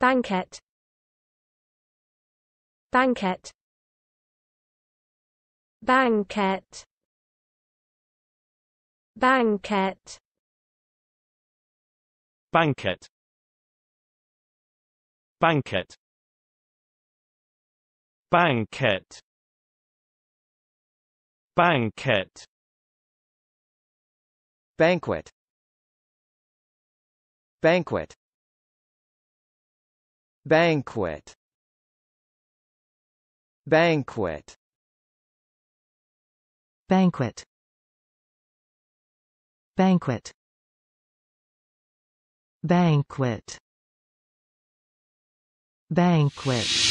Banquet Banquet Banquet Banquet Banquet Banquet Banquet Banquet Banquet Banquet Banquet Banquet Banquet Banquet Banquet Banquet